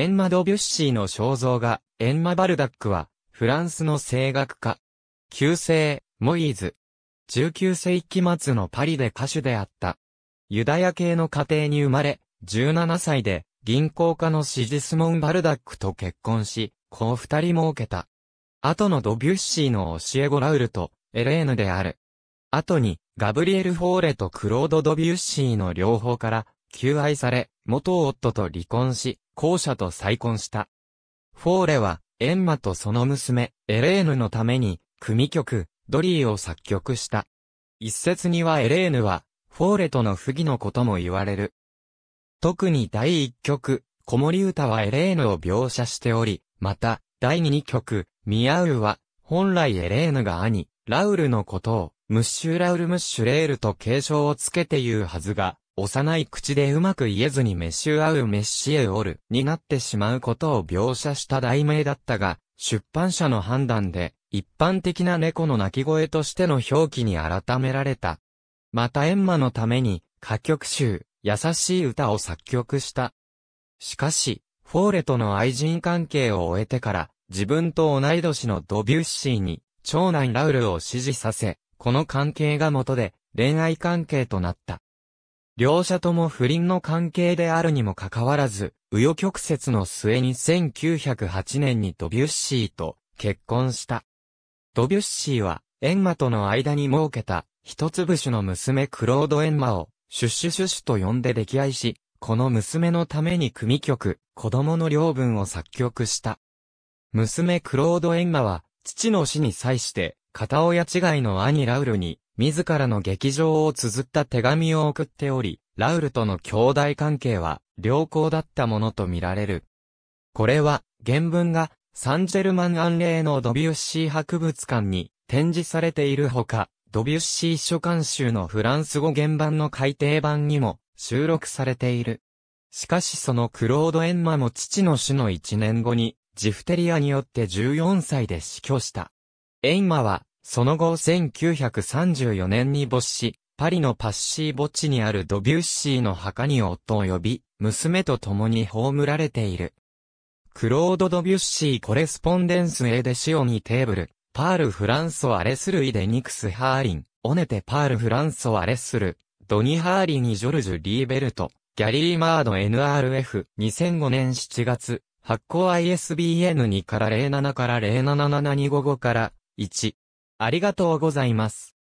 エンマ・ドビュッシーの肖像画、エンマ・バルダックは、フランスの声楽家。旧姓、モイーズ。19世紀末のパリで歌手であった。ユダヤ系の家庭に生まれ、17歳で、銀行家のシジスモン・バルダックと結婚し、子を二人設けた。後のドビュッシーの教え子ラウルと、エレーヌである。後に、ガブリエル・フォーレとクロード・ドビュッシーの両方から、求愛され、元夫と離婚し、後者と再婚した。フォーレは、エンマとその娘、エレーヌのために、組曲、ドリーを作曲した。一説にはエレーヌは、フォーレとの不義のことも言われる。特に第一曲、子守歌はエレーヌを描写しており、また、第二曲、ミアウは、本来エレーヌが兄、ラウルのことを、ムッシュラウルムッシュレールと継承をつけて言うはずが、幼い口でうまく言えずにメシュアウメッシエオルになってしまうことを描写した題名だったが、出版社の判断で、一般的な猫の鳴き声としての表記に改められた。またエンマのために、歌曲集、優しい歌を作曲した。しかし、フォーレとの愛人関係を終えてから、自分と同い年のドビュッシーに、長男ラウルを支持させ、この関係が元で、恋愛関係となった。両者とも不倫の関係であるにもかかわらず、右余曲折の末に1908年にドビュッシーと結婚した。ドビュッシーは、エンマとの間に設けた、一つ節の娘クロード・エンマを、シュッシュシュッシュと呼んで溺愛し、この娘のために組曲、子供の両分を作曲した。娘クロード・エンマは、父の死に際して、片親違いの兄ラウルに、自らの劇場を綴った手紙を送っており、ラウルとの兄弟関係は良好だったものとみられる。これは、原文が、サンジェルマン安ーのドビュッシー博物館に展示されているほか、ドビュッシー書簡集のフランス語原版の改訂版にも収録されている。しかしそのクロード・エンマも父の死の1年後に、ジフテリアによって14歳で死去した。エンマは、その後1934年に没し、パリのパッシー墓地にあるドビュッシーの墓に夫を呼び、娘と共に葬られている。クロード・ドビュッシー・コレスポンデンス・エ・デ・シオニ・テーブル、パール・フランソ・アレスルイ・デ・ニクス・ハーリン、オネテ・パール・フランソ・アレスル、ドニ・ハーリニ・ジョルジュ・リーベルト、ギャリー・マード NRF、2005年7月、発行 ISBN2 から07から077255から、1、ありがとうございます。